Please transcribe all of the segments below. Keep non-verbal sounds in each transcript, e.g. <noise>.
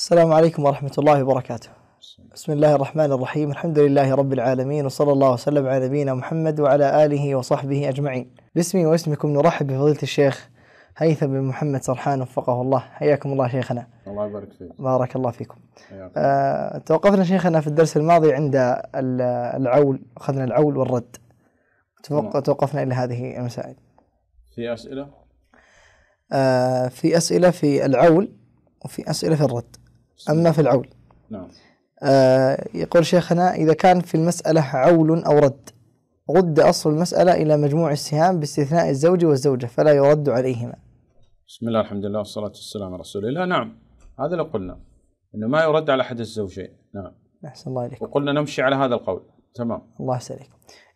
السلام عليكم ورحمة الله وبركاته بسم الله الرحمن الرحيم الحمد لله رب العالمين وصلى الله وسلم على نبينا محمد وعلى آله وصحبه أجمعين باسمي واسمكم نرحب بفضيلة الشيخ هيثم بن محمد سرحان وفقه الله حياكم الله شيخنا الله يبارك فيك بارك الله فيكم آه، توقفنا شيخنا في الدرس الماضي عند العول أخذنا العول والرد نعم. توقفنا إلى هذه المسائل في أسئلة؟ آه، في أسئلة في العول وفي أسئلة في الرد أما في العول نعم آه يقول شيخنا إذا كان في المسألة عول أو رد رد أصل المسألة إلى مجموع السهام باستثناء الزوج والزوجة فلا يرد عليهما بسم الله الحمد لله والصلاة والسلام على رسول الله نعم هذا اللي قلنا أنه ما يرد على أحد الزوجين نعم أحسن الله إليك وقلنا نمشي على هذا القول تمام الله يسعدك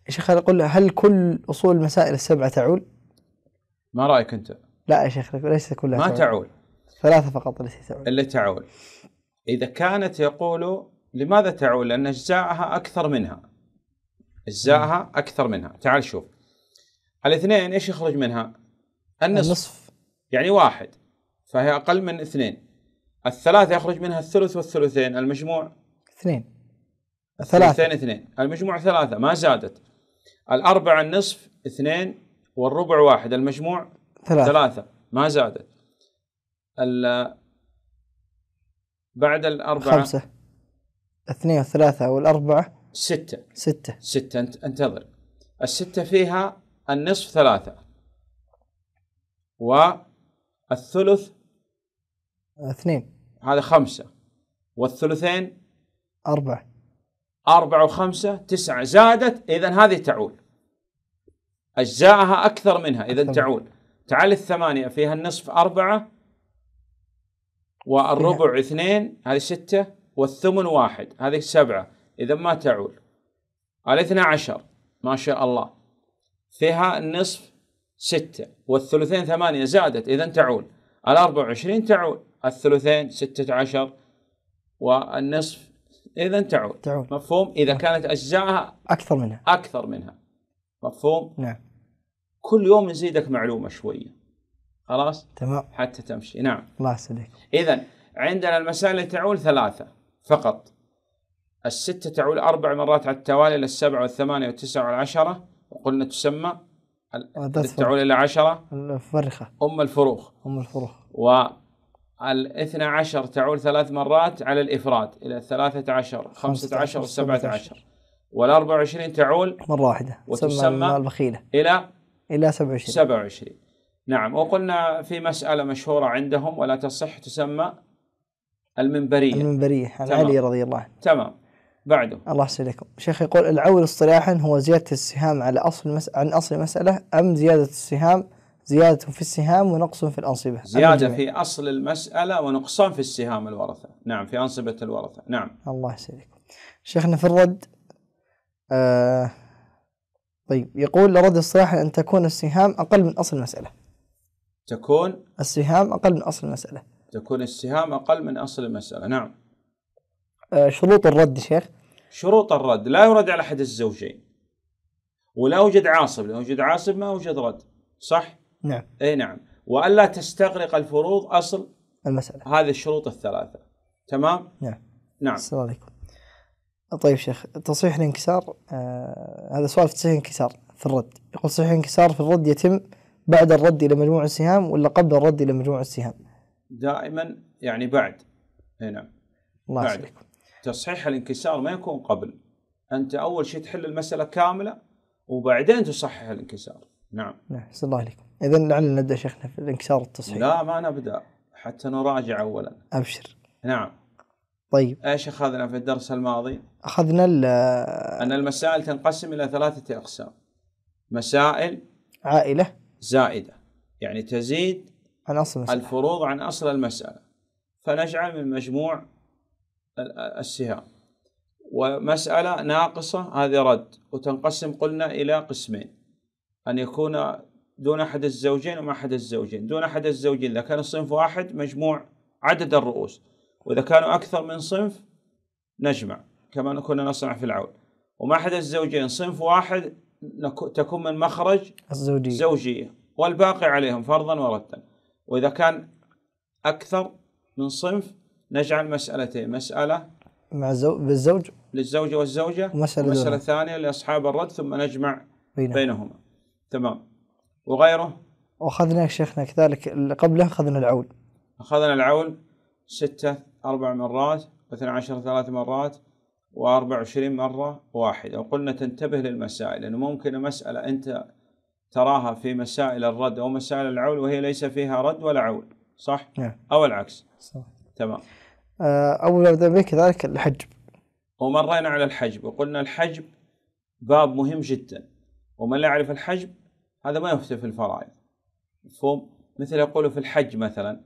يا شيخ أقول هل كل أصول المسائل السبعة تعول؟ ما رأيك أنت؟ لا يا شيخ ليس كلها ما تعول, تعول. ثلاثة فقط التي تعول التي تعول إذا كانت يقول لماذا تعول؟ لأن أجزاءها أكثر منها أجزاءها أكثر منها تعال شوف الاثنين إيش يخرج منها؟ النصف, النصف. يعني واحد فهي أقل من اثنين الثلاثة يخرج منها الثلث والثلثين المجموع اثنين ثلاثة اثنين اثنين المجموع ثلاثة ما زادت الأربع النصف اثنين والربع واحد المجموع ثلاثة, ثلاثة ما زادت بعد الأربعة خمسة اثنين ثلاثة والأربعة ستة ستة ستة أنت انتظر الستة فيها النصف ثلاثة والثلث اثنين هذا خمسة والثلثين أربعة أربعة وخمسة تسعة زادت إذا هذه تعول أجزاءها أكثر منها إذا تعول تعال الثمانية فيها النصف أربعة والربع إيه. اثنين هذه ستة والثمن واحد هذه سبعة إذا ما تعول الاثنى عشر ما شاء الله فيها النصف ستة والثلثين ثمانية زادت إذا تعول الأربع وعشرين تعول الثلثين ستة عشر والنصف إذا تعول تعول مفهوم إذا نعم. كانت أجزاءها أكثر منها أكثر منها مفهوم نعم كل يوم نزيدك معلومة شوية خلاص تمام حتى تمشي نعم الله يسعدك اذا عندنا المسائل اللي تعول ثلاثه فقط الستة تعول أربع مرات على التوالي إلى السبعة والثمانية والتسعة والعشرة وقلنا تسمى آه، تعول إلى عشرة الفرخة أم الفروخ أم الفروخ والاثنى عشر تعول ثلاث مرات على الإفراد إلى الثلاثة عشر خمسة عشر والسبعة عشر والأربعة وعشرين تعول مرة واحدة وتسمى البخيلة إلى إلى سبعة وعشرين سبعة وعشرين نعم وقلنا في مسألة مشهورة عندهم ولا تصح تسمى المنبرية المنبرية عن تمام. علي رضي الله عنه تمام بعده الله يسعدكم شيخ يقول العول اصطلاحا هو زيادة السهام على أصل مس... عن أصل المسألة أم زيادة السهام زيادة في السهام ونقص في الأنصبة زيادة في أصل المسألة ونقصان في السهام الورثة نعم في أنصبة الورثة نعم الله يسعدكم شيخنا في الرد آه طيب يقول لرد اصطلاحا أن تكون السهام أقل من أصل المسألة تكون السهام أقل من أصل المسألة تكون السهام أقل من أصل المسألة نعم آه، شروط الرد شيخ شروط الرد لا يرد على أحد الزوجين ولا يوجد عاصب لو يوجد عاصب ما يوجد رد صح؟ نعم أي نعم وألا تستغرق الفروض أصل المسألة هذه الشروط الثلاثة تمام؟ نعم نعم السلام عليكم طيب شيخ تصحيح الانكسار آه هذا سؤال في تصحيح الانكسار في الرد يقول تصحيح الانكسار في الرد يتم بعد الرد إلى مجموع السهام ولا قبل الرد إلى مجموع السهام دائما يعني بعد اي نعم الله بعد تصحيح الانكسار ما يكون قبل أنت أول شيء تحل المسألة كاملة وبعدين تصحح الانكسار نعم نعم الله عليكم إذا لعلنا نبدأ شيخنا في الانكسار التصحيح لا ما نبدأ حتى نراجع أولا أبشر نعم طيب ايش اخذنا في الدرس الماضي؟ اخذنا ال ان المسائل تنقسم الى ثلاثه اقسام مسائل عائله زائدة يعني تزيد عن أصل المسألة. الفروض عن أصل المسألة فنجعل من مجموع السهام ومسألة ناقصة هذه رد وتنقسم قلنا إلى قسمين أن يكون دون أحد الزوجين وما أحد الزوجين دون أحد الزوجين إذا كان الصنف واحد مجموع عدد الرؤوس وإذا كانوا أكثر من صنف نجمع كما كنا نصنع في العود وما أحد الزوجين صنف واحد تكون من مخرج الزوجية زوجية والباقي عليهم فرضا وردا وإذا كان أكثر من صنف نجعل مسألتين مسألة مع الزوج بالزوج للزوجة والزوجة ومسألة ومسألة ثانية لأصحاب الرد ثم نجمع بينهم. بينهما تمام وغيره وأخذنا شيخنا كذلك قبله أخذنا العول أخذنا العول ستة أربع مرات واثنى عشر ثلاث مرات و24 مرة واحدة وقلنا تنتبه للمسائل لأنه ممكن مسألة أنت تراها في مسائل الرد أو مسائل العول وهي ليس فيها رد ولا عول صح؟ نعم. أو العكس صح. تمام آه، أول أبدأ كذلك الحجب ومرينا على الحجب وقلنا الحجب باب مهم جدا ومن لا يعرف الحجب هذا ما يفتي في الفرائض مفهوم؟ مثل يقول في الحج مثلا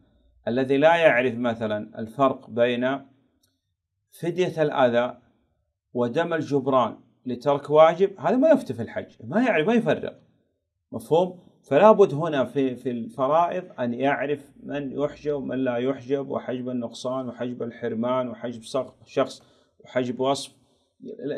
الذي لا يعرف مثلا الفرق بين فدية الأذى ودم الجبران لترك واجب هذا ما يفتي في الحج ما يعرف ما يفرق مفهوم فلا بد هنا في في الفرائض ان يعرف من يحجب ومن لا يحجب وحجب النقصان وحجب الحرمان وحجب شخص وحجب وصف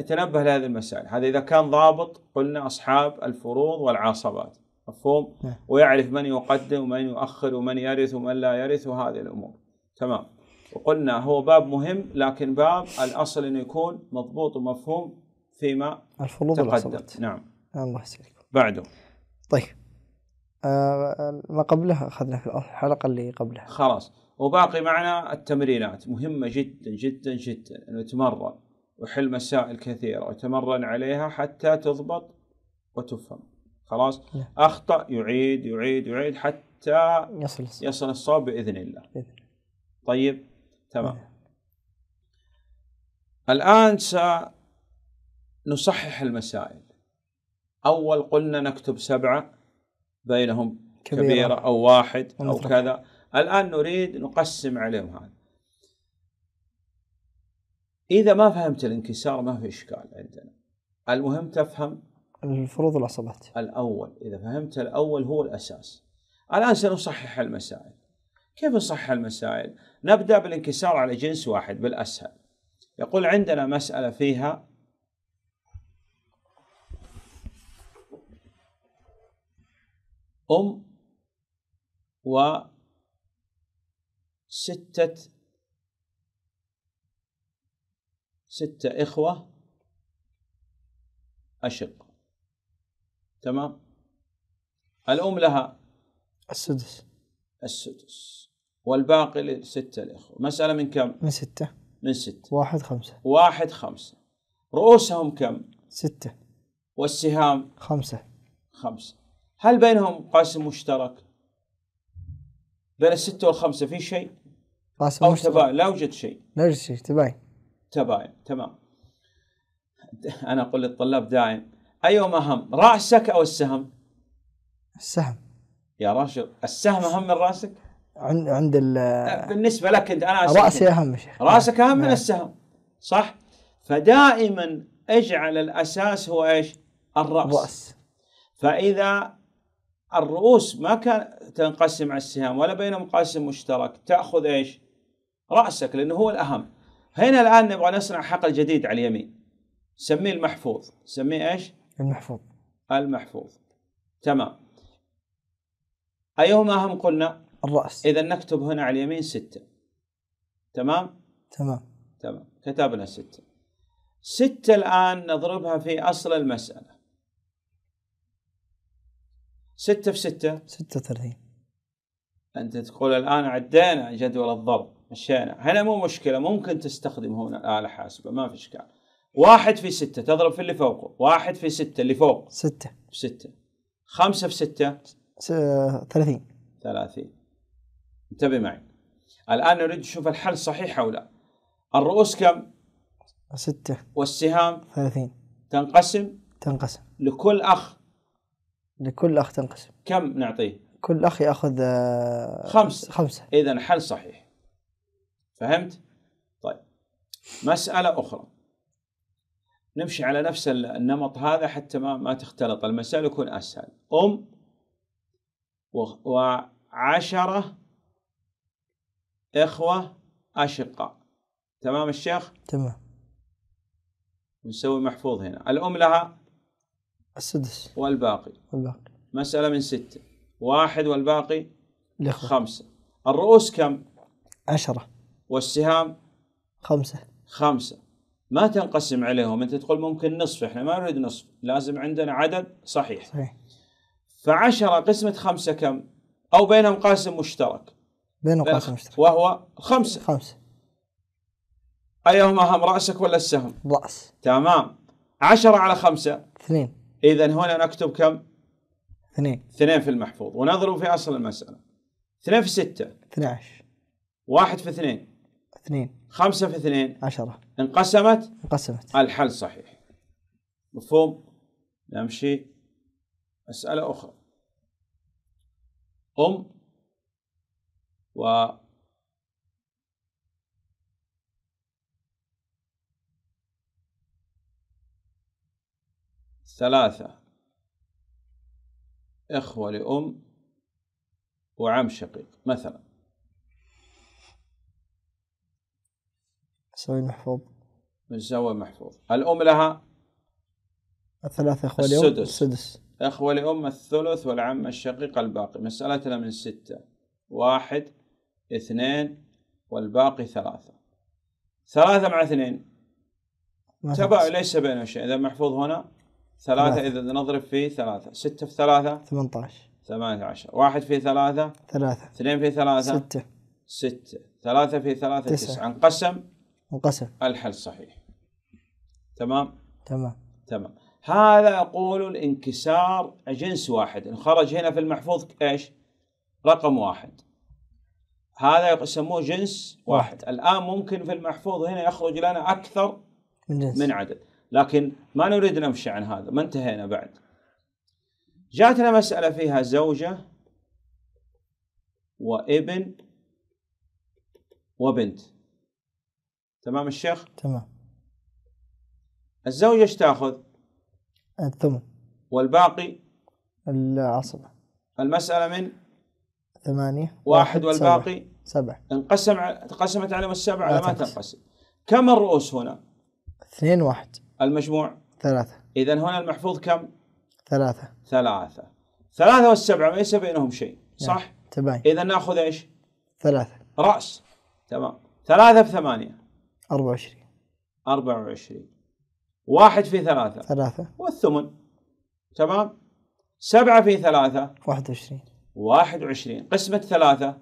تنبه لهذه المسائل هذا اذا كان ضابط قلنا اصحاب الفروض والعصبات مفهوم نعم. ويعرف من يقدم ومن يؤخر ومن يرث ومن لا يرث وهذه الامور تمام وقلنا هو باب مهم لكن باب الاصل انه يكون مضبوط ومفهوم فيما الفروض تقدم نعم الله يسلمك بعده طيب آه ما قبلها اخذنا في الحلقه اللي قبلها خلاص وباقي معنا التمرينات مهمه جدا جدا جدا انه تمرن وحل مسائل كثيره وتمرن عليها حتى تضبط وتفهم خلاص نعم. اخطا يعيد يعيد يعيد حتى يصل الصواب, يصل الصواب باذن الله طيب تمام إيه. الآن سنصحح المسائل أول قلنا نكتب سبعة بينهم كبيرة, كبيرة أو واحد أو كذا الآن نريد نقسم عليهم هذا إذا ما فهمت الانكسار ما في إشكال عندنا المهم تفهم الفروض والعصبات الأول إذا فهمت الأول هو الأساس الآن سنصحح المسائل كيف نصحح المسائل؟ نبدأ بالانكسار على جنس واحد بالأسهل يقول عندنا مسألة فيها أم وستة ستة إخوة أشق تمام الأم لها السدس السدس والباقي لستة الإخوة مسألة من كم؟ من ستة من ستة واحد خمسة واحد خمسة رؤوسهم كم؟ ستة والسهام؟ خمسة خمسة هل بينهم قاسم مشترك؟ بين الستة والخمسة في شيء؟ قاسم أو مشترك تباين لا يوجد شيء لا يوجد شيء تباين تباين تمام أنا أقول للطلاب دائم أيهما أهم رأسك أو السهم؟ السهم يا راشد السهم أهم من رأسك؟ عند عند بالنسبه لك انت انا راسي اهم شيء راسك اهم من نعم. السهم صح؟ فدائما اجعل الاساس هو ايش؟ الراس الراس فاذا الرؤوس ما كان تنقسم على السهام ولا بينهم قاسم مشترك تاخذ ايش؟ راسك لانه هو الاهم هنا الان نبغى نصنع حقل جديد على اليمين سميه المحفوظ سميه ايش؟ المحفوظ المحفوظ تمام ايهما اهم قلنا؟ الراس اذا نكتب هنا على اليمين ستة تمام تمام تمام كتبنا ستة ستة الآن نضربها في أصل المسألة ستة في ستة ستة وثلاثين أنت تقول الآن عدينا جدول الضرب مشينا هنا مو مشكلة ممكن تستخدم هنا الآلة حاسبة ما في إشكال واحد في ستة تضرب في اللي فوقه واحد في ستة اللي فوق ستة في ستة خمسة في ستة ثلاثين ثلاثين انتبه معي الآن نريد نشوف الحل صحيح أو لا الرؤوس كم؟ ستة والسهام 30 تنقسم تنقسم لكل أخ لكل أخ تنقسم كم نعطيه؟ كل أخ يأخذ آه، خمسة خمسة إذا حل صحيح فهمت؟ طيب مسألة أخرى نمشي على نفس النمط هذا حتى ما ما تختلط المسائل يكون اسهل ام و... وعشره إخوة أشقاء تمام الشيخ؟ تمام نسوي محفوظ هنا الأم لها السدس والباقي والباقي مسألة من ستة واحد والباقي الإخوة خمسة الرؤوس كم؟ عشرة والسهام خمسة خمسة ما تنقسم عليهم أنت تقول ممكن نصف إحنا ما نريد نصف لازم عندنا عدد صحيح صحيح فعشرة قسمة خمسة كم؟ أو بينهم قاسم مشترك بين نقاط المشترك وهو خمسة خمسة أيهما أهم رأسك ولا السهم؟ رأس تمام عشرة على خمسة اثنين إذا هنا نكتب كم؟ اثنين اثنين في المحفوظ ونضرب في أصل المسألة اثنين في ستة 12 واحد في اثنين اثنين خمسة في اثنين عشرة انقسمت انقسمت الحل صحيح مفهوم؟ نمشي مسألة أخرى أم و ثلاثة إخوة لأم وعم شقيق مثلا سوي محفوظ سوي محفوظ الأم لها الثلاثة إخوة لأم السدس. إخوة لأم الثلث والعم الشقيق الباقي مسألتنا من ستة واحد اثنين والباقي ثلاثة ثلاثة مع اثنين تبع ليس بين شيء إذا محفوظ هنا ثلاثة إذا نضرب في ثلاثة ستة في ثلاثة ثمانية عشر واحد في ثلاثة ثلاثة اثنين في ثلاثة ستة ستة ثلاثة في ثلاثة تسعة, تسعة. انقسم انقسم الحل صحيح تمام تمام تمام هذا يقول الانكسار جنس واحد إن خرج هنا في المحفوظ إيش رقم واحد هذا يسموه جنس واحد الان ممكن في المحفوظ هنا يخرج لنا اكثر من جنس من عدد لكن ما نريد نمشي عن هذا ما انتهينا بعد جاتنا مساله فيها زوجه وابن وبنت تمام الشيخ تمام الزوجه ايش تاخذ الثمن والباقي العصبه المساله من ثمانية واحد والباقي سبعة, انقسم انقسمت عليهم السبعة على ما تنقسم كم الرؤوس هنا؟ اثنين واحد المجموع ثلاثة إذا هنا المحفوظ كم؟ ثلاثة ثلاثة ثلاثة والسبعة ليس بينهم شيء نعم. صح؟ تباين إذا ناخذ إيش؟ ثلاثة رأس تمام ثلاثة بثمانية أربعة وعشرين أربعة وعشرين واحد في ثلاثة ثلاثة والثمن تمام سبعة في ثلاثة واحد وعشرين 21 قسمة ثلاثة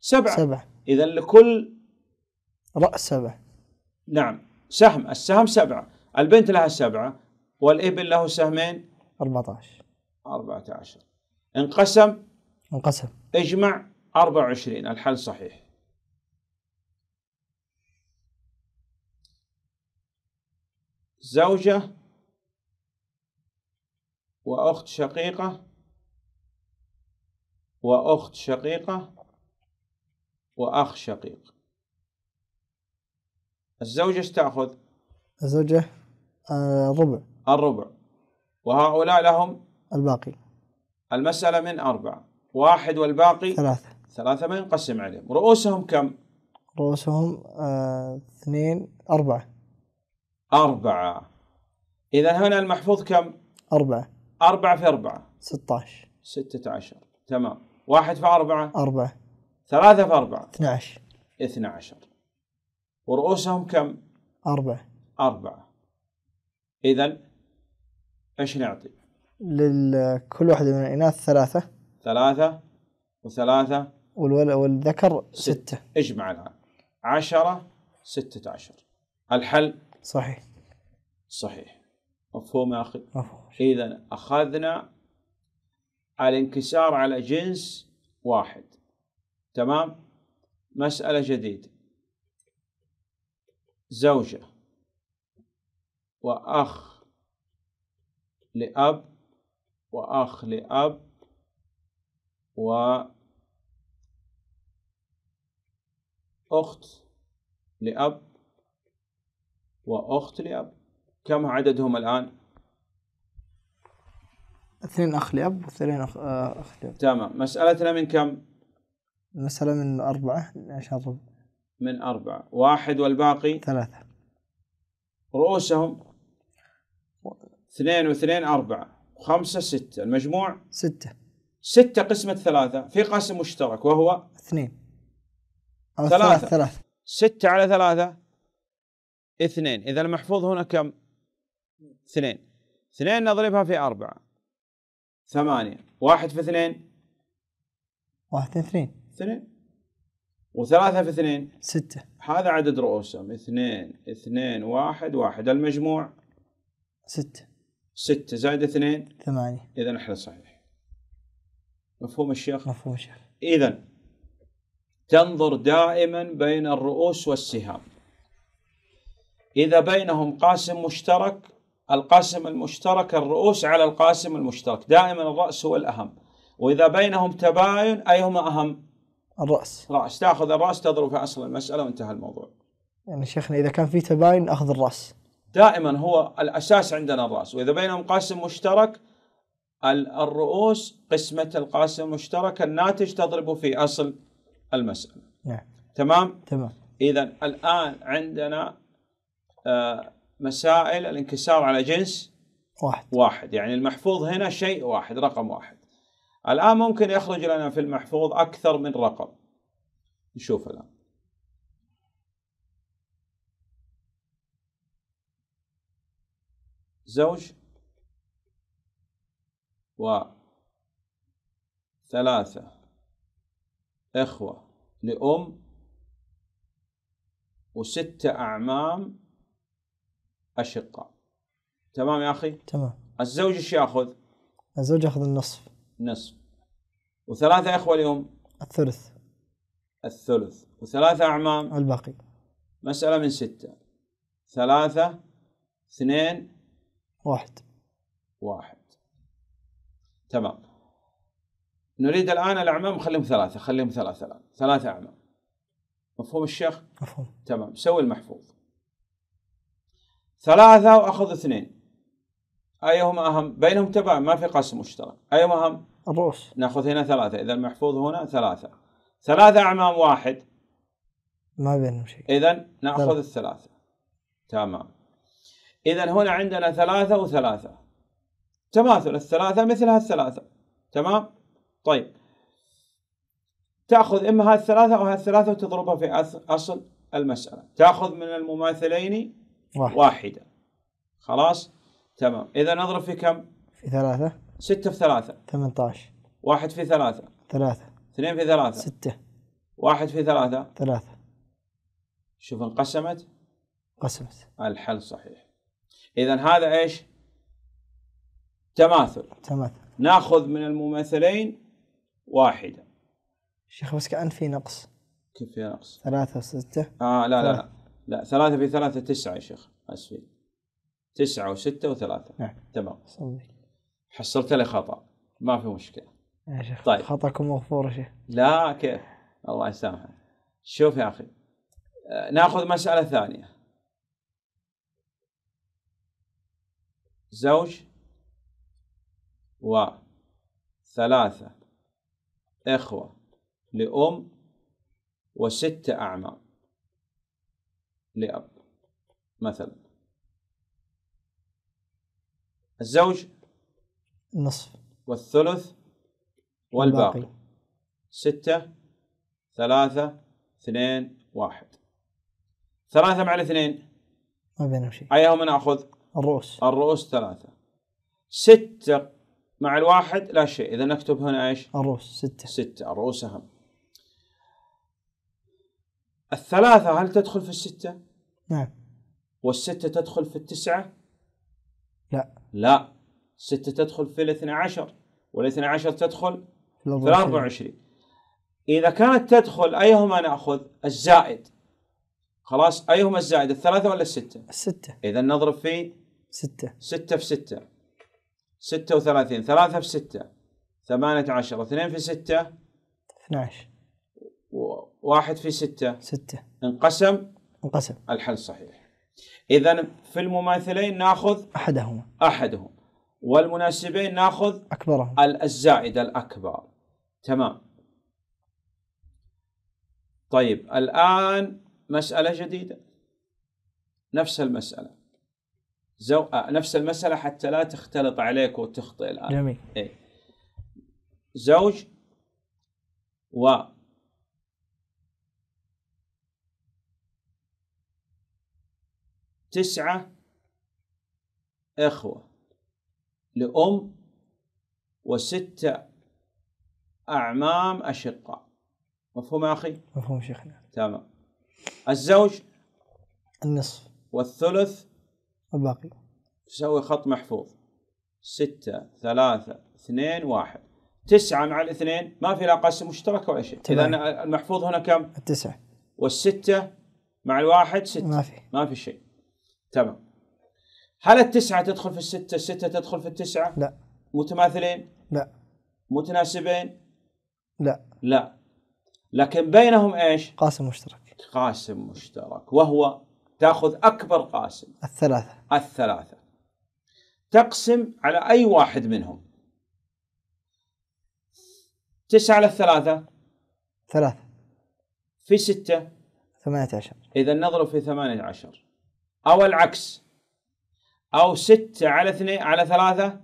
سبعة سبعة إذا لكل رأس سبعة نعم سهم السهم سبعة البنت لها سبعة والابن له سهمين 14 14 انقسم انقسم اجمع 24 الحل صحيح زوجة وأخت شقيقة وأخت شقيقة وأخ شقيق الزوجة ايش تأخذ؟ الزوجة آه، الربع الربع وهؤلاء لهم الباقي المسألة من أربعة واحد والباقي ثلاثة ثلاثة ما ينقسم عليهم رؤوسهم كم؟ رؤوسهم آه، اثنين أربعة أربعة إذا هنا المحفوظ كم؟ أربعة أربعة في أربعة ستة عشر ستة عشر تمام واحد في أربعة أربعة ثلاثة في أربعة 12 12 ورؤوسهم كم؟ أربعة أربعة إذا إيش نعطي؟ لكل واحدة من الإناث ثلاثة ثلاثة وثلاثة والذكر ستة اجمع الآن عشرة ستة عشر الحل صحيح صحيح مفهوم يا أخي مفهوم إذا أخذنا الانكسار على جنس واحد تمام مسألة جديدة زوجة وأخ لأب وأخ لأب و أخت لأب وأخت لأب كم عددهم الآن؟ اثنين اخ لاب واثنين اخ آه، اخ لاب تمام مسألتنا من كم؟ المسألة من أربعة عشان الربع من أربعة واحد والباقي ثلاثة رؤوسهم اثنين واثنين أربعة خمسة ستة المجموع ستة ستة قسمة ثلاثة في قسم مشترك وهو اثنين أو ثلاثة ثلاثة ستة على ثلاثة اثنين إذا المحفوظ هنا كم؟ اثنين اثنين نضربها في أربعة ثمانية واحد في اثنين واحد في اثنين اثنين وثلاثة في اثنين ستة هذا عدد رؤوسهم اثنين اثنين واحد واحد المجموع ستة ستة زائد اثنين ثمانية إذا احنا صحيح مفهوم الشيخ؟ مفهوم الشيخ إذا تنظر دائما بين الرؤوس والسهام إذا بينهم قاسم مشترك القاسم المشترك الرؤوس على القاسم المشترك دائما الرأس هو الأهم وإذا بينهم تباين أيهما أهم الرأس رأس تأخذ الرأس تضرب في أصل المسألة وانتهى الموضوع يعني شيخنا إذا كان في تباين أخذ الرأس دائما هو الأساس عندنا الرأس وإذا بينهم قاسم مشترك الرؤوس قسمة القاسم المشترك الناتج تضرب في أصل المسألة نعم تمام تمام إذا الآن عندنا آه مسائل الانكسار على جنس واحد واحد يعني المحفوظ هنا شيء واحد رقم واحد الآن ممكن يخرج لنا في المحفوظ أكثر من رقم نشوف الآن زوج و ثلاثة إخوة لأم وستة أعمام أشقاء تمام يا أخي تمام الزوج إيش يأخذ الزوج يأخذ النصف نصف وثلاثة إخوة اليوم الثلث الثلث وثلاثة أعمام الباقي مسألة من ستة ثلاثة اثنين واحد واحد تمام نريد الآن الأعمام خليهم ثلاثة خليهم ثلاثة الآن ثلاثة أعمام مفهوم الشيخ؟ مفهوم تمام سوي المحفوظ ثلاثة وأخذ اثنين أيهما أهم بينهم تبع ما في قسم مشترك أيهما أهم الرؤوس نأخذ هنا ثلاثة إذا المحفوظ هنا ثلاثة ثلاثة أعمام واحد ما بينهم شيء إذا نأخذ دل. الثلاثة تمام إذا هنا عندنا ثلاثة وثلاثة تماثل الثلاثة مثلها الثلاثة تمام طيب تأخذ إما هالثلاثة أو هالثلاثة وتضربها في أصل المسألة تأخذ من المماثلين واحد. واحدة خلاص تمام إذا نضرب في كم؟ في ثلاثة ستة في ثلاثة 18 واحد في ثلاثة ثلاثة اثنين في ثلاثة ستة واحد في ثلاثة ثلاثة شوف انقسمت قسمت الحل صحيح إذا هذا إيش؟ تماثل تماثل ناخذ من المماثلين واحدة شيخ بس كأن في نقص كيف في نقص؟ ثلاثة وستة اه لا لا, لا لا ثلاثة في ثلاثة تسعة يا شيخ اسفين تسعة وستة وثلاثة نعم تمام صحيح. حصلت لي خطأ ما في مشكلة يا شيخ طيب خطأكم مغفور شيخ لا كيف الله يسامحك شوف يا أخي آه، ناخذ مسألة ثانية زوج وثلاثة إخوة لأم وستة أعمام لأب مثلا الزوج النصف والثلث والباقي ستة ثلاثة اثنين واحد ثلاثة مع الاثنين ما بينهم شيء أيهما نأخذ؟ الرؤوس الرؤوس ثلاثة ستة مع الواحد لا شيء إذا نكتب هنا إيش؟ الرؤوس ستة ستة الرؤوس أهم الثلاثة هل تدخل في الستة؟ نعم والستة تدخل في التسعة؟ لا لا الستة تدخل في الاثنى عشر والاثنى عشر تدخل في الاربع وعشرين إذا كانت تدخل أيهما نأخذ؟ الزائد خلاص أيهما الزائد الثلاثة ولا الستة؟ الستة إذا نضرب في ستة ستة في ستة ستة وثلاثين ثلاثة في ستة ثمانية عشر اثنين في ستة اثنى عشر واحد في ستة ستة انقسم انقسم الحل صحيح إذا في المماثلين ناخذ أحدهما أحدهم والمناسبين ناخذ أكبرهم الزائد الأكبر تمام طيب الآن مسألة جديدة نفس المسألة زو... آه، نفس المسألة حتى لا تختلط عليك وتخطئ الآن جميل إيه. زوج و تسعة إخوة لأم وستة أعمام أشقاء مفهوم يا أخي؟ مفهوم شيخنا تمام الزوج النصف والثلث الباقي تسوي خط محفوظ ستة ثلاثة اثنين واحد تسعة مع الاثنين ما في لا قسم مشترك ولا شيء إذا المحفوظ هنا كم؟ التسعة والستة مع الواحد ستة ما في ما في شيء تمام هل التسعة تدخل في الستة الستة تدخل في التسعة لا متماثلين لا متناسبين لا لا لكن بينهم ايش قاسم مشترك قاسم مشترك وهو تاخذ اكبر قاسم الثلاثة الثلاثة تقسم على اي واحد منهم تسعة على الثلاثة ثلاثة في ستة ثمانية عشر إذا نضرب في ثمانية عشر أو العكس أو ستة على اثنين على ثلاثة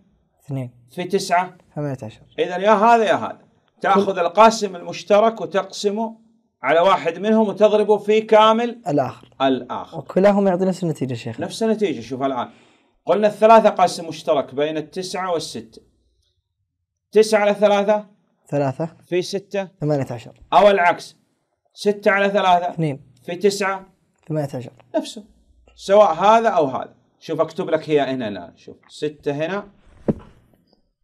اثنين في تسعة ثمانية عشر إذا يا هذا يا هذا تأخذ القاسم المشترك وتقسمه على واحد منهم وتضربه في كامل الآخر الآخر وكلاهم يعطي نفس النتيجة شيخ نفس النتيجة شوف الآن قلنا الثلاثة قاسم مشترك بين التسعة والستة تسعة على ثلاثة ثلاثة في ستة ثمانية عشر أو العكس ستة على ثلاثة اثنين في تسعة ثمانية عشر نفسه سواء هذا أو هذا شوف أكتب لك هي هنا الآن شوف ستة هنا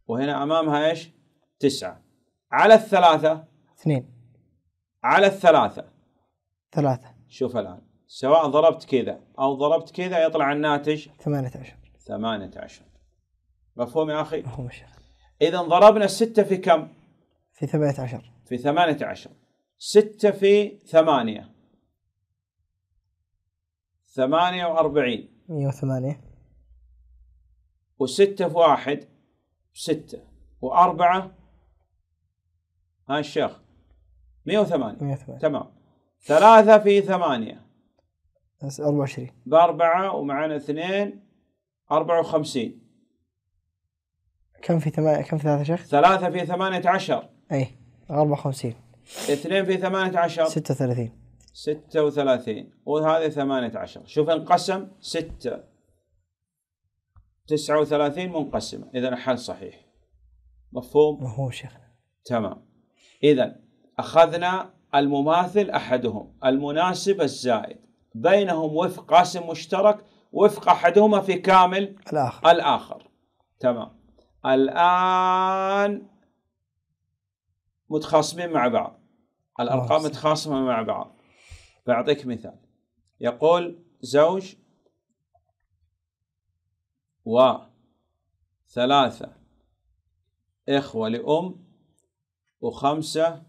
وهنا أمامها إيش تسعة على الثلاثة اثنين على الثلاثة ثلاثة شوف الآن سواء ضربت كذا أو ضربت كذا يطلع الناتج 18 18 مفهوم يا أخي؟ مفهوم الشيخ إذا ضربنا ستة في كم؟ في 18 في 18 ستة في 8 48 108 وستة في واحد ستة وأربعة ها الشيخ 108 108 تمام ثلاثة في ثمانية 24 بأربعة ومعنا اثنين 54 كم في ثمانية كم في ثلاثة شيخ؟ ثلاثة في ثمانية عشر أي 54 اثنين في ثمانية عشر 36 ستة وثلاثين وهذه ثمانية عشر شوف انقسم ستة تسعة وثلاثين منقسمة إذا الحل صحيح مفهوم؟ مفهوم شيخنا تمام إذا أخذنا المماثل أحدهم المناسب الزائد بينهم وفق قاسم مشترك وفق أحدهما في كامل الآخر الآخر تمام الآن متخاصمين مع بعض الأرقام متخاصمة مع بعض بعطيك مثال يقول زوج و ثلاثة إخوة لأم وخمسة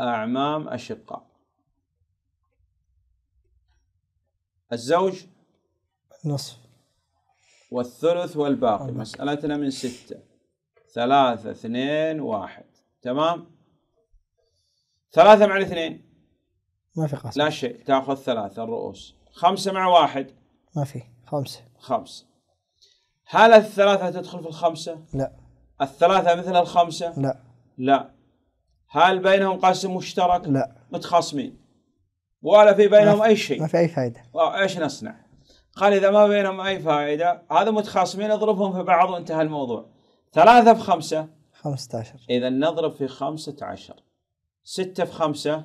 أعمام أشقاء الزوج نصف والثلث والباقي مسألتنا من ستة ثلاثة اثنين واحد تمام ثلاثة مع الاثنين ما في قاسم لا شيء تاخذ ثلاثة الرؤوس خمسة مع واحد ما في خمسة خمسة هل الثلاثة تدخل في الخمسة؟ لا الثلاثة مثل الخمسة؟ لا لا هل بينهم قاسم مشترك؟ لا متخاصمين ولا في بينهم اي شيء ما في اي فائده ايش نصنع؟ قال اذا ما بينهم اي فائده هذا متخاصمين اضربهم في بعض وانتهى الموضوع ثلاثة في خمسة 15 اذا نضرب في 15 6 في 5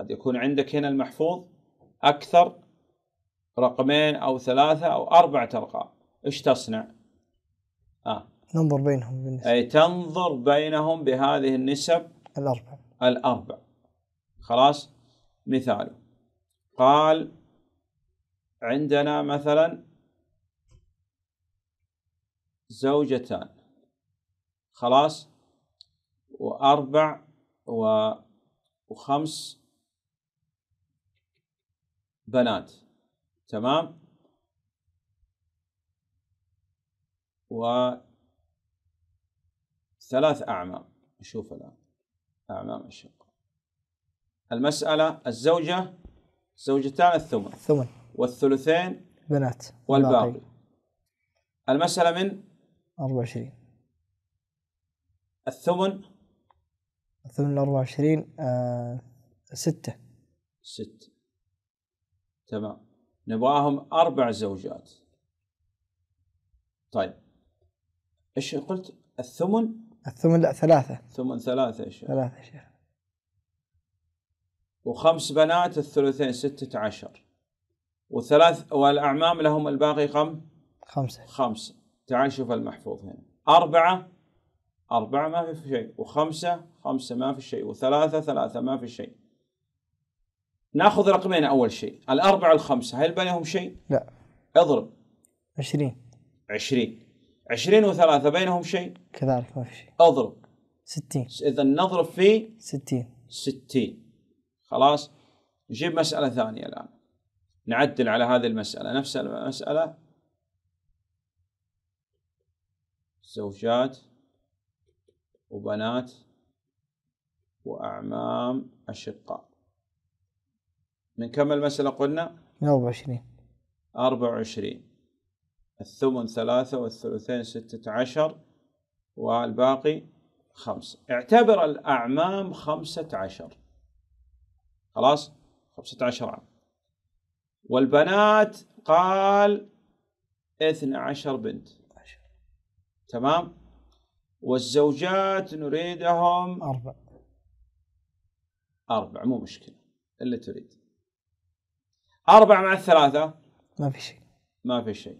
قد يكون عندك هنا المحفوظ أكثر رقمين أو ثلاثة أو أربعة أرقام إيش تصنع؟ آه. ننظر بينهم بالنسبة. أي تنظر بينهم بهذه النسب الأربع الأربع خلاص مثال قال عندنا مثلا زوجتان خلاص وأربع و... وخمس بنات تمام و ثلاث أعمام نشوف الآن أعمام الشقة المسألة الزوجة زوجتان الثمن الثمن والثلثين بنات والباقي المسألة من 24 الثمن الثمن 24 آه ستة ستة تمام نبغاهم أربع زوجات طيب ايش قلت الثمن الثمن لا ثلاثة ثمن ثلاثة يا شيخ ثلاثة يا شيخ وخمس بنات الثلثين ستة عشر وثلاث والأعمام لهم الباقي كم؟ خمسة خمسة تعال شوف المحفوظ هنا أربعة أربعة ما في شيء وخمسة خمسة ما في شيء وثلاثة ثلاثة ما في شيء ناخذ رقمين اول شيء الاربعه والخمسه هل بينهم شيء؟ لا اضرب 20 20 20 وثلاثة بينهم شيء؟ كذلك ما في شيء اضرب 60 اذا نضرب في 60 60 خلاص نجيب مسألة ثانية الآن نعدل على هذه المسألة نفس المسألة زوجات وبنات وأعمام أشقاء من كم المسألة قلنا؟ 24 24 الثمن ثلاثة والثلثين ستة عشر والباقي خمسة اعتبر الأعمام خمسة عشر خلاص خمسة عشر عام والبنات قال اثنى عشر بنت تمام والزوجات نريدهم أربع أربع مو مشكلة اللي تريد أربعة مع الثلاثة ما في شيء ما في شيء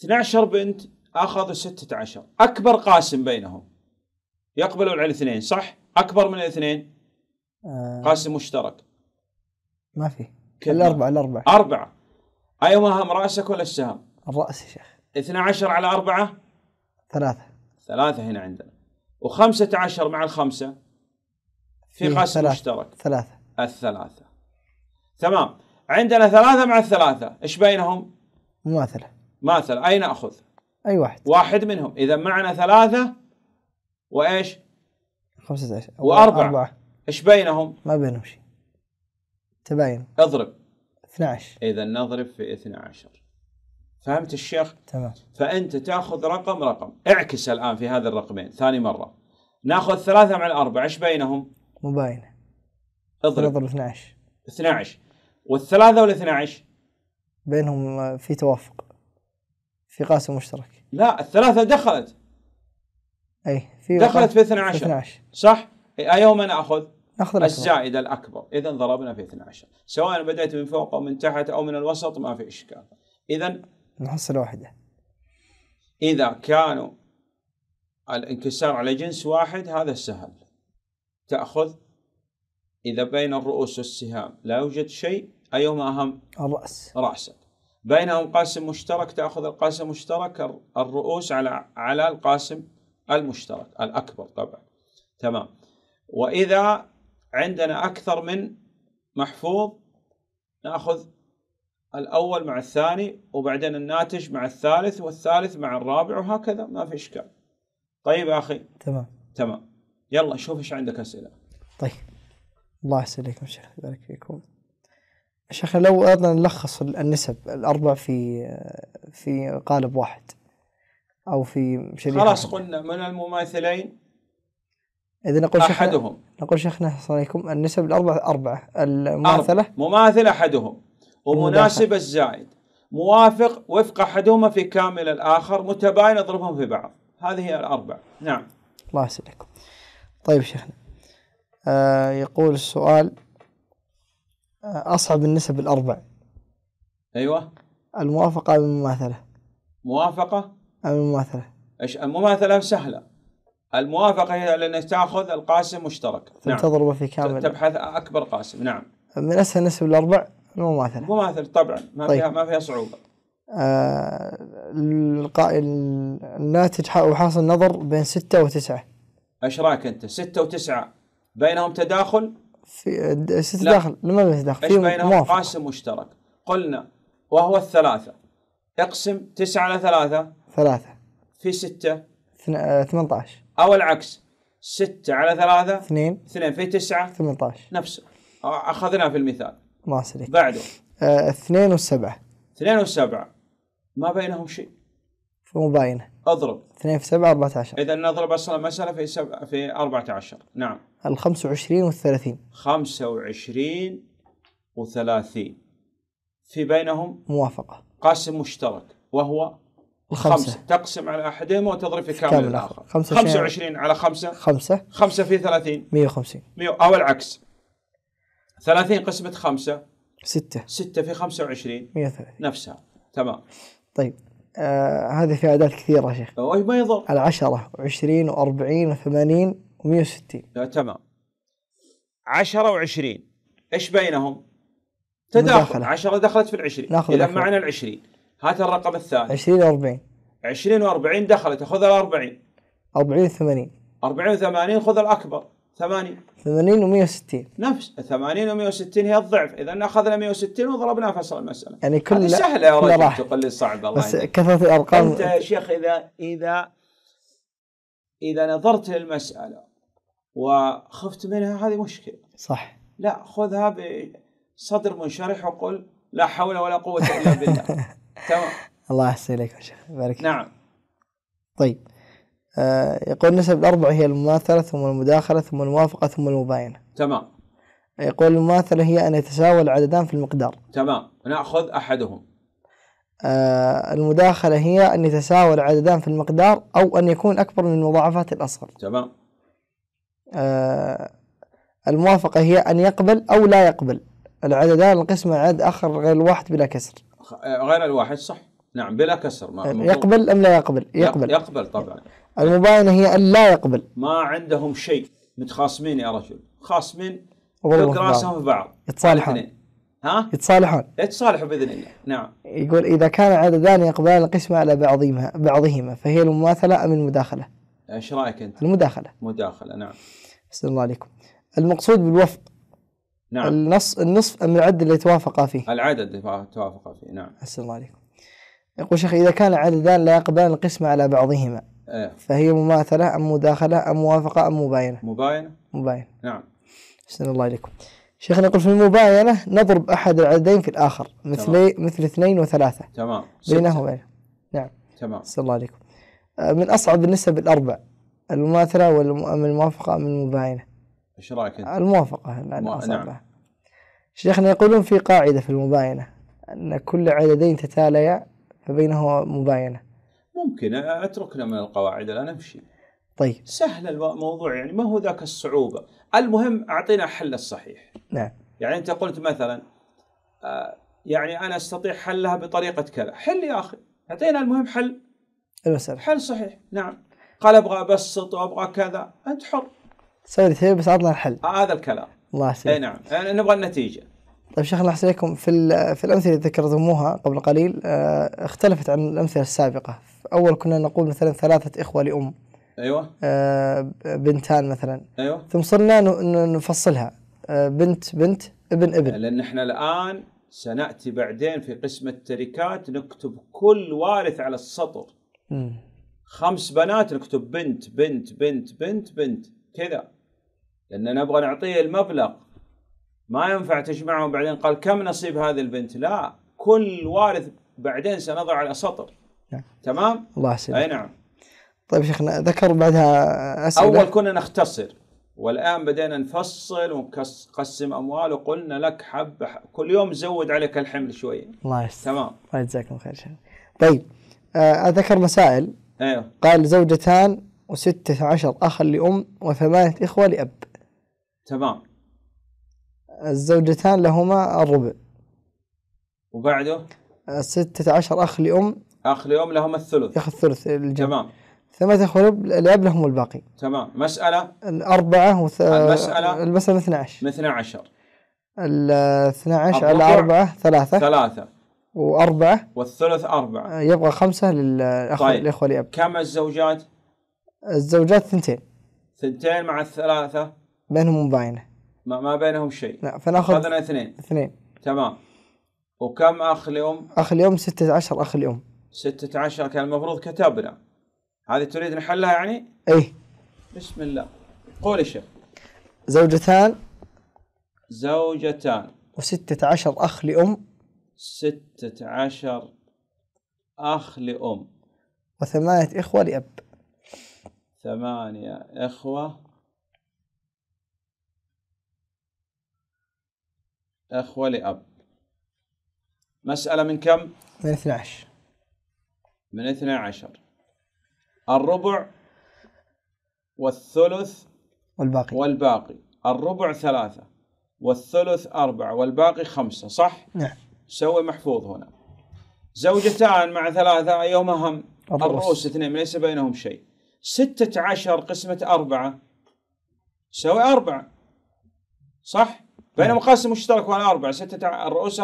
12 بنت أخذوا 16 أكبر قاسم بينهم يقبلون على الاثنين صح؟ أكبر من الاثنين آه قاسم مشترك ما في الأربعة الأربعة أربعة أي أيوة، مهام رأسك ولا السهم؟ الرأس يا شيخ 12 على أربعة ثلاثة ثلاثة هنا عندنا و15 مع الخمسة في إيه، قاسم ثلاثة. مشترك ثلاثة الثلاثة تمام عندنا ثلاثة مع الثلاثة إيش بينهم؟ مماثلة مماثلة أين أخذ؟ أي واحد واحد منهم إذا معنا ثلاثة وإيش؟ خمسة عشر وأربعة أربعة إيش بينهم؟ ما بينهم شيء تباين اضرب 12 إذا نضرب في 12 فهمت الشيخ؟ تمام فأنت تأخذ رقم رقم اعكس الآن في هذا الرقمين ثاني مرة ناخذ ثلاثة مع الأربعة إيش بينهم؟ مباينة اضرب اضرب 12 12 والثلاثة والاثنى عشر بينهم في توافق في قاسم مشترك لا الثلاثة دخلت اي في دخلت في 12, في 12. صح؟ إيه، يوم انا اخذ؟ ناخذ الزائد الاكبر اذا ضربنا في 12 سواء بدأت من فوق او من تحت او من الوسط ما في اشكال اذا محصلة واحدة اذا كانوا الانكسار على جنس واحد هذا سهل تاخذ اذا بين الرؤوس والسهام لا يوجد شيء أيهما أهم؟ الرأس رأسا بينهم قاسم مشترك تأخذ القاسم المشترك الرؤوس على على القاسم المشترك الأكبر طبعا تمام وإذا عندنا أكثر من محفوظ نأخذ الأول مع الثاني وبعدين الناتج مع الثالث والثالث مع الرابع وهكذا ما في إشكال طيب يا أخي تمام تمام يلا شوف إيش عندك أسئلة طيب الله يا شيخ يبارك فيكم شيخنا لو أردنا نلخص النسب الأربع في في قالب واحد أو في شريحة خلاص قلنا من المماثلين إذا نقول شيخ أحدهم نقول شيخنا عليكم النسب الأربع أربعة المماثلة أربع. مماثل أحدهم ومناسب الزائد موافق وفق أحدهما في كامل الآخر متباين اضربهم في بعض هذه هي الأربع نعم الله يسعدكم طيب شيخنا آه يقول السؤال أصعب النسب الأربع أيوة الموافقة أم المماثلة موافقة أم المماثلة إيش المماثلة سهلة الموافقة هي لأن تأخذ القاسم مشترك نعم تضربه في كامل تبحث أكبر قاسم نعم من أسهل النسب الأربع المماثلة المماثلة طبعا ما طيب. فيها ما فيها صعوبة آه الناتج وحاصل نظر بين ستة وتسعة أشراك أنت ستة وتسعة بينهم تداخل في ست داخل ما في داخل في بينهم قاسم مشترك قلنا وهو الثلاثة اقسم تسعة على ثلاثة ثلاثة في ستة ثن... 18 آه، أو العكس ستة على ثلاثة اثنين اثنين في تسعة 18 نفسه أخذنا في المثال ما سليك بعده آه اثنين والسبعة اثنين وسبعة ما بينهم شيء مو باينة اضرب 2 في 7 14 اذا نضرب اصلا المساله في سب... في 14 نعم ال 25 وال 30 25 و 30 في بينهم موافقه قاسم مشترك وهو الخمسة خمسة. تقسم على احدهما وتضرب في كامل, كامل الاخر 25 على 5 5 5 في 30 150 100 او العكس 30 قسمة 5 6 6 في 25 130 نفسها تمام طيب آه هذه في اعداد كثيره يا شيخ ما يضر 10 و و20 و40 و80 و160 تمام 10 و20 ايش بينهم؟ تداخل 10 دخلت في ال 20 ناخذ اذا معنا ال 20 هات الرقم الثاني 20 و40 20 و40 دخلت خذ ال 40 40 و80 40 و80 خذ الاكبر 80 80 و 160 نفس 80 و 160 هي الضعف اذا اخذنا 160 وضربناه في اصل المساله يعني كل سهله يا رجل لي صعب الله بس يعني. كثره الارقام انت يا شيخ اذا اذا اذا نظرت للمساله وخفت منها هذه مشكله صح لا خذها بصدر منشرح وقل لا حول ولا قوه الا بالله <laughs> تمام الله يحسن اليك يا شيخ بارك نعم طيب آه، يقول النسب الأربع هي المماثلة ثم المداخلة ثم الموافقة ثم المباينة تمام يقول المماثلة هي أن يتساوى العددان في المقدار تمام نأخذ أحدهم آه المداخلة هي أن يتساوى العددان في المقدار أو أن يكون أكبر من المضاعفات الأصغر تمام آه الموافقة هي أن يقبل أو لا يقبل العددان القسمة عدد آخر غير الواحد بلا كسر آه، غير الواحد صح نعم بلا كسر ما آه، يقبل أم لا يقبل يقبل يقبل طبعا المباينة هي أن لا يقبل ما عندهم شيء متخاصمين يا رجل خاصمين فوق راسهم في بعض يتصالحون ها؟ يتصالحون يتصالحوا باذن الله نعم يقول اذا كان عددان يقبلان القسمه على بعضهما بعضهما فهي المماثله ام المداخله؟ ايش رايك انت؟ المداخله مداخله نعم احسن الله عليكم المقصود بالوفق نعم النص النصف ام العدد اللي توافقا فيه؟ العدد اللي توافقا فيه نعم احسن الله عليكم يقول شيخ اذا كان عددان لا يقبلان القسمه على بعضهما أيه. فهي مماثلة أم مداخلة أم موافقة أم مباينة مباينة مباينة نعم أحسن الله إليكم شيخنا يقول في المباينة نضرب أحد العددين في الآخر مثل مثل اثنين وثلاثة تمام بينهما نعم تمام أحسن الله عليكم آه، من أصعب النسب الأربع المماثلة والم... الموافقة أم المباينة إيش رأيك أنت؟ الموافقة مو... نعم شيخنا يقولون في قاعدة في المباينة أن كل عددين تتاليا فبينهما مباينة ممكن اتركنا من القواعد الان امشي طيب سهل الموضوع يعني ما هو ذاك الصعوبه المهم اعطينا الحل الصحيح نعم يعني انت قلت مثلا آه، يعني انا استطيع حلها بطريقه كذا حل يا اخي اعطينا المهم حل المساله حل صحيح نعم قال ابغى ابسط وابغى كذا انت حر سوري بس عطنا الحل آه هذا الكلام الله يسلمك اي نعم نبغى النتيجه طيب شيخ الله أحسن في في الأمثلة اللي ذكرتموها قبل قليل آه، اختلفت عن الأمثلة السابقة أول كنا نقول مثلا ثلاثة إخوة لأم أيوة آه، بنتان مثلا أيوة ثم صرنا نفصلها آه، بنت بنت ابن ابن لأن احنا الآن سنأتي بعدين في قسم التركات نكتب كل وارث على السطر م. خمس بنات نكتب بنت بنت بنت بنت بنت كذا لأن نبغى نعطيه المبلغ ما ينفع تجمعهم بعدين قال كم نصيب هذه البنت لا كل وارث بعدين سنضع على سطر نعم. تمام الله يسلمك اي نعم طيب شيخنا ذكر بعدها اسئله اول كنا نختصر والان بدينا نفصل ونقسم اموال وقلنا لك حبه حب كل يوم زود عليك الحمل شويه الله يسلمك تمام الله يجزاكم خير شيخ طيب آه ذكر مسائل ايوه قال زوجتان وستة عشر أخا لأم وثمانية إخوة لأب تمام الزوجتان لهما الربع وبعده ستة عشر أخ لأم أخ لأم لهما الثلث ياخذ الثلث الجمع تمام ثمة أخ الأب لهم الباقي تمام مسألة الأربعة وث... المسألة المسألة 12 12 ال 12 على أربعة ثلاثة ثلاثة وأربعة والثلث أربعة آه، يبقى خمسة للأخ طيب. الإخوة لأب كم الزوجات؟ الزوجات ثنتين ثنتين مع الثلاثة بينهم مباينة ما, ما بينهم شيء نعم فناخذ اخذنا اثنين اثنين تمام وكم اخ لام؟ اخ اليوم 16 اخ لام 16 كان المفروض كتبنا هذه تريد نحلها يعني؟ اي بسم الله قول شيخ زوجتان زوجتان و16 أخ لأم 16 أخ لأم وثمانية إخوة لأب ثمانية إخوة أخ ولأب مسألة من كم؟ من 12 من 12 الربع والثلث والباقي والباقي الربع ثلاثة والثلث أربعة والباقي خمسة صح؟ نعم سوي محفوظ هنا زوجتان مع ثلاثة أيهما هم؟ الرؤوس اثنين ليس بينهم شيء ستة عشر قسمة أربعة سوي أربعة صح؟ بينما قاسم مشترك على اربع ستة الرؤوس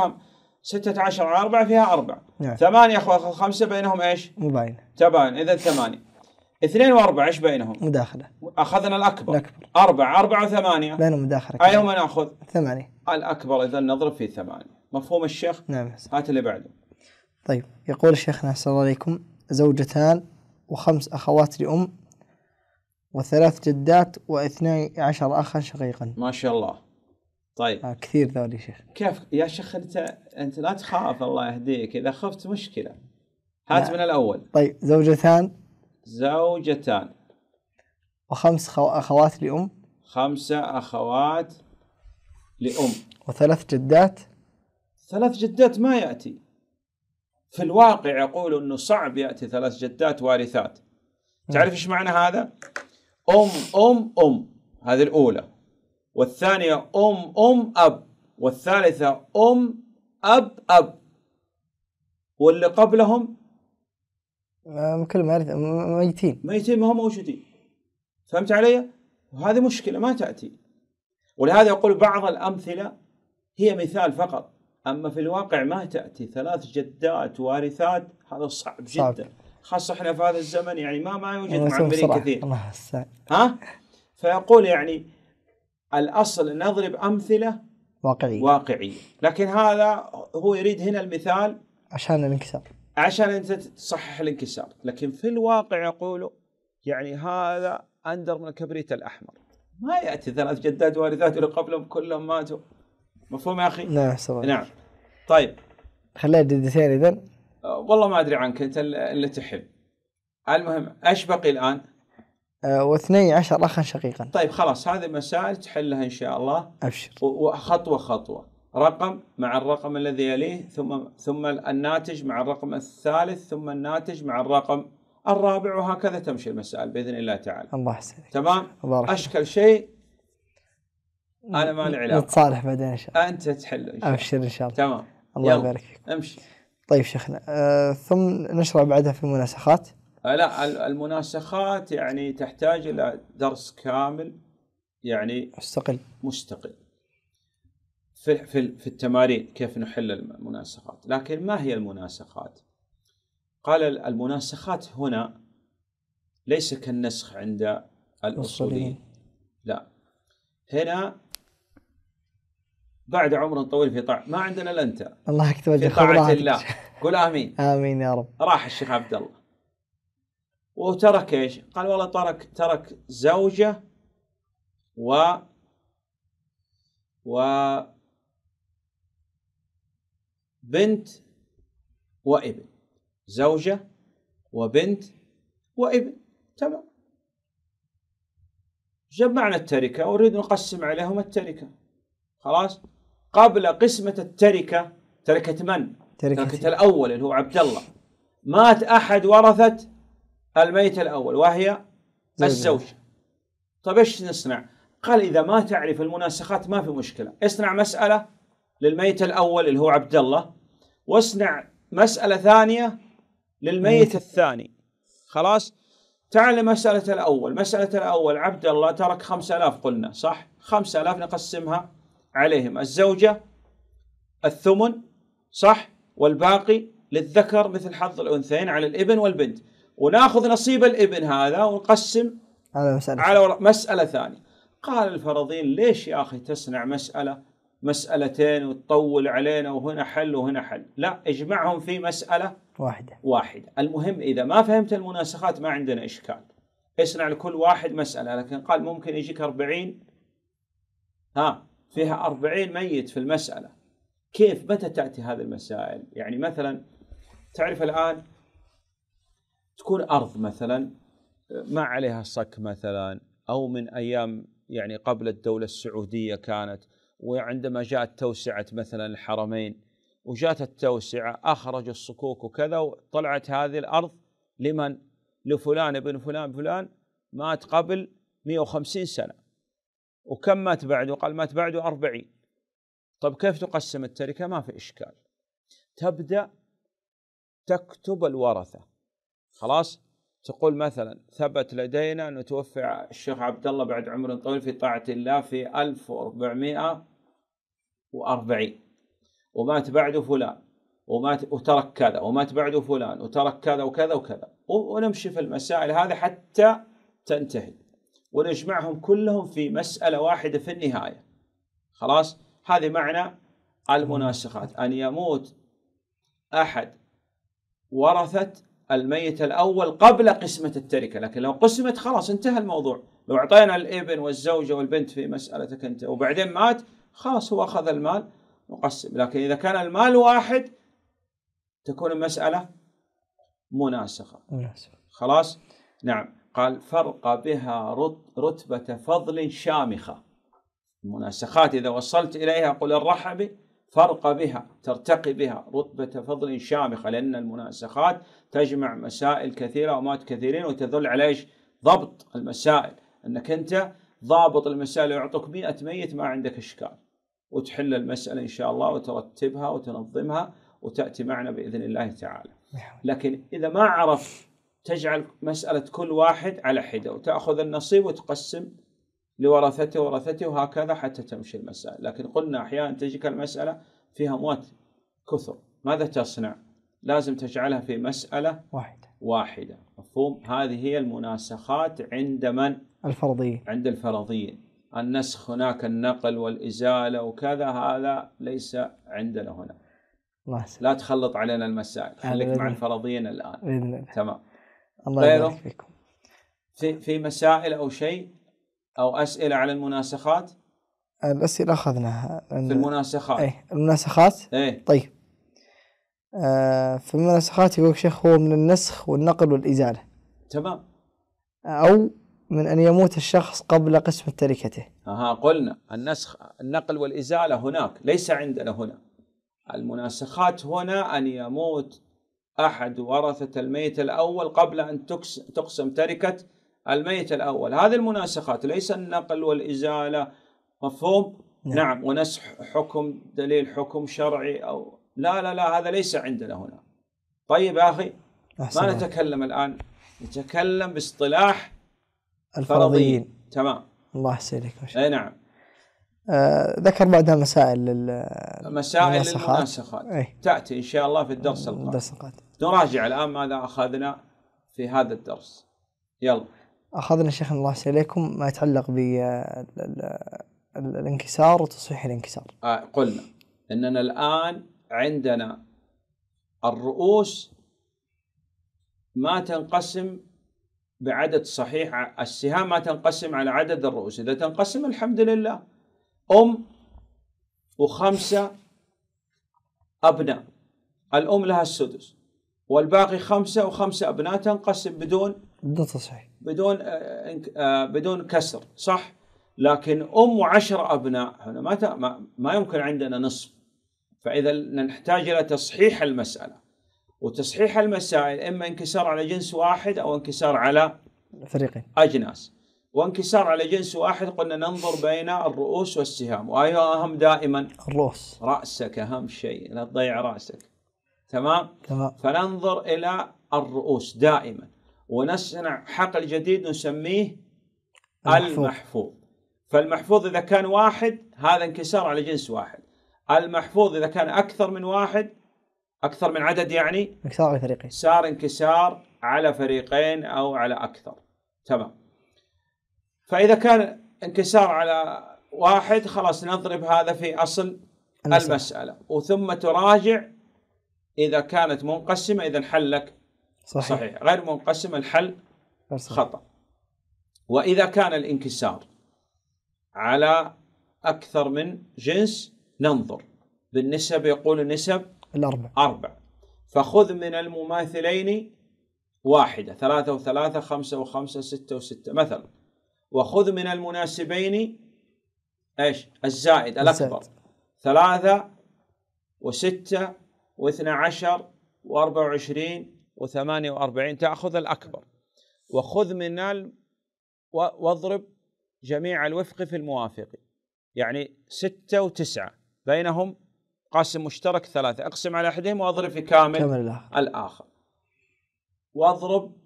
ستة عشر على أربعة فيها اربع نعم. ثمانية أخوة خمسة بينهم إيش؟ مباين تباين إذا ثمانية اثنين وأربعة إيش بينهم؟ مداخلة أخذنا الأكبر الأكبر أربعة أربعة وثمانية بينهم مداخلة أيهما نأخذ؟ ثمانية الأكبر إذا نضرب في ثمانية مفهوم الشيخ؟ نعم هات اللي بعده طيب يقول شيخنا نحس الله عليكم زوجتان وخمس أخوات لأم وثلاث جدات واثني عشر أخا شقيقا ما شاء الله طيب آه كثير ذولي شيخ كيف يا شيخ انت انت لا تخاف الله يهديك اذا خفت مشكله هات من الاول طيب زوجتان زوجتان وخمس خو... اخوات لام خمسه اخوات لام وثلاث جدات ثلاث جدات ما ياتي في الواقع يقول انه صعب ياتي ثلاث جدات وارثات تعرف ايش معنى هذا؟ ام ام ام هذه الاولى والثانية أم أم أب والثالثة أم أب أب واللي قبلهم آه، كلهم ميتين ميتين ما هم موجودين فهمت علي؟ وهذه مشكلة ما تأتي ولهذا يقول بعض الأمثلة هي مثال فقط أما في الواقع ما تأتي ثلاث جدات وارثات هذا صعب جدا صعب. خاصة احنا في هذا الزمن يعني ما ما يوجد معبرين كثير الله ها؟ فيقول يعني الأصل نضرب أمثلة واقعية واقعية لكن هذا هو يريد هنا المثال عشان الانكسار عشان أنت تصحح الانكسار لكن في الواقع يقولوا يعني هذا أندر من الكبريت الأحمر ما يأتي ثلاث جدات وارثات قبلهم كلهم ماتوا مفهوم يا أخي؟ نعم صحيح. نعم طيب خليها جدتين إذا أه، والله ما أدري عنك أنت اللي تحب المهم ايش بقي الان؟ آه، واثني عشر أخا شقيقا طيب خلاص هذه مسائل تحلها إن شاء الله أبشر وخطوة خطوة رقم مع الرقم الذي يليه ثم ثم الناتج مع الرقم الثالث ثم الناتج مع الرقم الرابع وهكذا تمشي المسائل باذن الله تعالى. الله يحسنك. تمام؟ بارك اشكل شيء انا مالي علاقه. نتصالح بعدين ان شاء الله. انت تحله ان شاء الله. ابشر ان شاء الله. تمام. الله يبارك فيك. امشي. طيب شيخنا آه ثم نشرع بعدها في المناسخات. آه، لا المناسخات يعني تحتاج الى درس كامل يعني مستقل مستقل في في في التمارين كيف نحل المناسخات لكن ما هي المناسخات قال المناسخات هنا ليس كالنسخ عند الاصوليين لا هنا بعد عمر طويل في طاعة ما عندنا الا انت الله يكتب وجهك في طاعة الله قل امين <laughs> امين يا رب راح الشيخ عبد الله وترك ايش؟ قال والله ترك ترك زوجه و و بنت وابن زوجه وبنت وابن تمام جمعنا التركه ونريد نقسم عليهم التركه خلاص قبل قسمه التركه تركه من؟ تركه, تركة الاول اللي هو عبد الله مات احد ورثه الميت الأول وهي الزوجة طيب ايش نصنع؟ قال إذا ما تعرف المناسخات ما في مشكلة اصنع مسألة للميت الأول اللي هو عبد الله واصنع مسألة ثانية للميت الثاني خلاص تعال لمسألة الأول مسألة الأول عبد الله ترك خمسة آلاف قلنا صح خمسة آلاف نقسمها عليهم الزوجة الثمن صح والباقي للذكر مثل حظ الأنثيين على الابن والبنت وناخذ نصيب الابن هذا ونقسم على مسألة على مسألة ثانية قال الفرضين ليش يا أخي تصنع مسألة مسألتين وتطول علينا وهنا حل وهنا حل لا اجمعهم في مسألة واحدة واحدة المهم إذا ما فهمت المناسخات ما عندنا إشكال اصنع لكل واحد مسألة لكن قال ممكن يجيك أربعين ها فيها أربعين ميت في المسألة كيف متى تأتي هذه المسائل يعني مثلا تعرف الآن تكون ارض مثلا ما عليها صك مثلا او من ايام يعني قبل الدوله السعوديه كانت وعندما جاءت توسعه مثلا الحرمين وجاءت التوسعه اخرج الصكوك وكذا وطلعت هذه الارض لمن؟ لفلان ابن فلان فلان مات قبل 150 سنه وكم مات بعده؟ قال مات بعده 40 طب كيف تقسم التركه؟ ما في اشكال تبدا تكتب الورثه خلاص تقول مثلا ثبت لدينا أن توفي الشيخ عبد الله بعد عمر طويل في طاعة الله في 1440 ومات بعده فلان ومات وترك كذا ومات بعده فلان وترك كذا وكذا وكذا ونمشي في المسائل هذه حتى تنتهي ونجمعهم كلهم في مسألة واحدة في النهاية خلاص هذه معنى المناسخات أن يموت أحد ورثة الميت الأول قبل قسمة التركة لكن لو قسمت خلاص انتهى الموضوع لو أعطينا الابن والزوجة والبنت في مسألتك أنت وبعدين مات خلاص هو أخذ المال وقسم لكن إذا كان المال واحد تكون المسألة مناسخة مناسخة خلاص نعم قال فرق بها رتبة فضل شامخة المناسخات إذا وصلت إليها قل الرحب فرق بها ترتقي بها رتبة فضل شامخة لأن المناسخات تجمع مسائل كثيرة ومات كثيرين وتدل على إيش ضبط المسائل أنك أنت ضابط المسائل يعطوك 100 ميت ما عندك إشكال وتحل المسألة إن شاء الله وترتبها وتنظمها وتأتي معنا بإذن الله تعالى لكن إذا ما عرف تجعل مسألة كل واحد على حدة وتأخذ النصيب وتقسم لورثته ورثته وهكذا حتى تمشي المسألة لكن قلنا أحيانا تجيك المسألة فيها أموات كثر ماذا تصنع لازم تجعلها في مسألة واحدة واحدة مفهوم هذه هي المناسخات عند من الفرضية عند الفرضية النسخ هناك النقل والإزالة وكذا هذا ليس عندنا هنا الله سلام. لا تخلط علينا المسائل آه، خليك مع الفرضيين الآن بإذن الله. تمام الله يبارك فيكم في في مسائل أو شيء أو أسئلة على المناسخات الأسئلة أخذناها في المناسخات أي المناسخات أي طيب آه في المناسخات يقول شيخ هو من النسخ والنقل والإزالة تمام أو من أن يموت الشخص قبل قسم تركته أها قلنا النسخ النقل والإزالة هناك ليس عندنا هنا المناسخات هنا أن يموت أحد ورثة الميت الأول قبل أن تقسم تركة الميت الأول هذه المناسخات ليس النقل والإزالة مفهوم؟ نعم, نعم. ونسخ حكم دليل حكم شرعي أو لا لا لا هذا ليس عندنا هنا طيب يا أخي ما نتكلم الآن نتكلم باصطلاح الفرضيين تمام الله يحسن أي ما شاء الله نعم آه ذكر بعدها مسائل لل مسائل المناسخات إيه. تاتي ان شاء الله في الدرس القادم الدرس القادم نراجع الان ماذا اخذنا في هذا الدرس يلا أخذنا شيخنا الله يحسن ما يتعلق بالانكسار آه، وتصحيح الانكسار آه قلنا أننا الآن عندنا الرؤوس ما تنقسم بعدد صحيح السهام ما تنقسم على عدد الرؤوس إذا تنقسم الحمد لله أم وخمسة أبناء الأم لها السدس والباقي خمسة وخمسة أبناء تنقسم بدون بدون تصحيح بدون آه، آه، بدون كسر صح لكن ام وعشر ابناء هنا ما ما يمكن عندنا نصف فاذا نحتاج الى تصحيح المساله وتصحيح المسائل اما انكسار على جنس واحد او انكسار على فريقين اجناس وانكسار على جنس واحد قلنا ننظر بين الرؤوس والسهام واي اهم دائما الرؤوس راسك اهم شيء لا تضيع راسك تمام؟, تمام فننظر الى الرؤوس دائما ونصنع حقل جديد نسميه المحفوظ. المحفوظ فالمحفوظ إذا كان واحد هذا انكسار على جنس واحد المحفوظ إذا كان أكثر من واحد أكثر من عدد يعني انكسار على فريقين صار انكسار على فريقين أو على أكثر تمام فإذا كان انكسار على واحد خلاص نضرب هذا في أصل المسألة, المسألة. وثم تراجع إذا كانت منقسمة إذا حلك صحيح, صحيح. غير منقسم الحل خطأ وإذا كان الانكسار على أكثر من جنس ننظر بالنسب يقول النسب الأربع أربع فخذ من المماثلين واحدة ثلاثة وثلاثة خمسة وخمسة ستة وستة مثلا وخذ من المناسبين ايش؟ الزائد الأكبر الزائد. ثلاثة وستة واثنى عشر وأربعة وعشرين و48 تأخذ الأكبر وخذ من نال واضرب جميع الوفق في الموافق يعني ستة وتسعة بينهم قاسم مشترك ثلاثة اقسم على أحدهم واضرب في كامل, كامل الآخر واضرب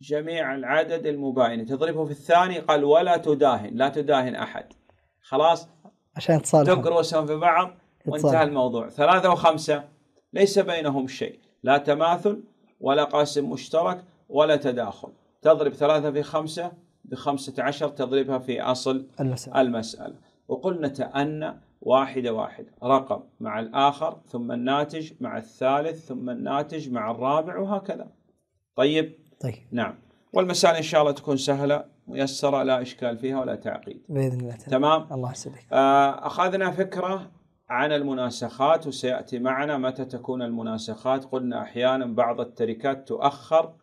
جميع العدد المباين تضربه في الثاني قال ولا تداهن لا تداهن أحد خلاص عشان تصالح تقرسهم في بعض وانتهى الموضوع ثلاثة وخمسة ليس بينهم شيء لا تماثل ولا قاسم مشترك ولا تداخل تضرب ثلاثة في خمسة بخمسة عشر تضربها في أصل المسألة, المسألة. وقلنا تأن واحدة واحدة رقم مع الآخر ثم الناتج مع الثالث ثم الناتج مع الرابع وهكذا طيب طيب نعم والمسألة إن شاء الله تكون سهلة ميسرة لا إشكال فيها ولا تعقيد بإذن الله تمام الله يسعدك آه أخذنا فكرة عن المناسخات وسياتي معنا متى تكون المناسخات قلنا احيانا بعض التركات تؤخر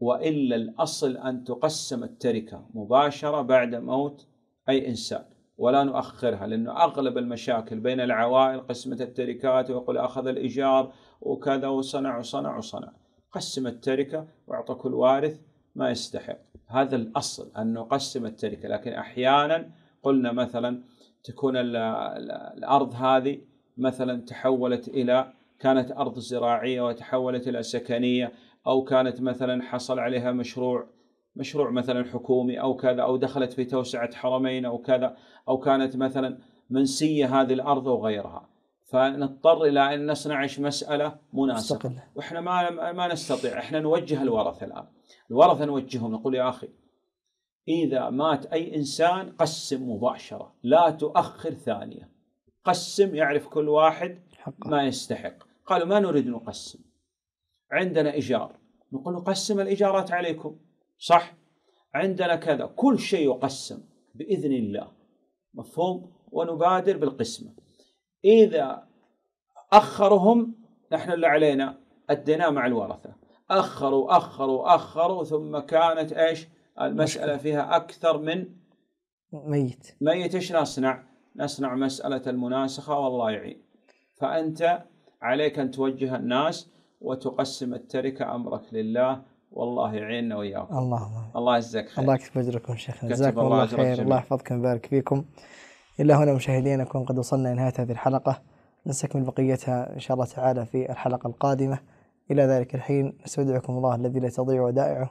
والا الاصل ان تقسم التركه مباشره بعد موت اي انسان ولا نؤخرها لانه اغلب المشاكل بين العوائل قسمه التركات ويقول اخذ الايجار وكذا وصنع وصنع وصنع قسم التركه واعطى كل وارث ما يستحق هذا الاصل ان نقسم التركه لكن احيانا قلنا مثلا تكون الـ الـ الارض هذه مثلا تحولت الى كانت ارض زراعيه وتحولت الى سكنيه او كانت مثلا حصل عليها مشروع مشروع مثلا حكومي او كذا او دخلت في توسعه حرمين او كذا او كانت مثلا منسيه هذه الارض او غيرها فنضطر الى ان نصنع مساله مناسبه واحنا ما ما نستطيع احنا نوجه الورثه الان الورثه نوجههم نقول يا اخي إذا مات أي إنسان قسم مباشرة لا تؤخر ثانية قسم يعرف كل واحد حقا. ما يستحق قالوا ما نريد نقسم عندنا إيجار نقول نقسم الإيجارات عليكم صح عندنا كذا كل شيء يقسم بإذن الله مفهوم ونبادر بالقسمة إذا أخرهم نحن اللي علينا أديناه مع الورثة أخروا أخروا أخروا ثم كانت إيش المسألة فيها أكثر من ميت ميت إيش نصنع نصنع مسألة المناسخة والله يعين فأنت عليك أن توجه الناس وتقسم التركة أمرك لله والله يعيننا وإياكم اللهم الله يجزاك خير الله يكتب أجركم شيخنا جزاكم الله خير الله يحفظكم ويبارك فيكم إلا هنا مشاهدينا نكون قد وصلنا إلى نهاية هذه الحلقة نستكمل بقيتها إن شاء الله تعالى في الحلقة القادمة إلى ذلك الحين نستودعكم الله الذي لا تضيع ودائعه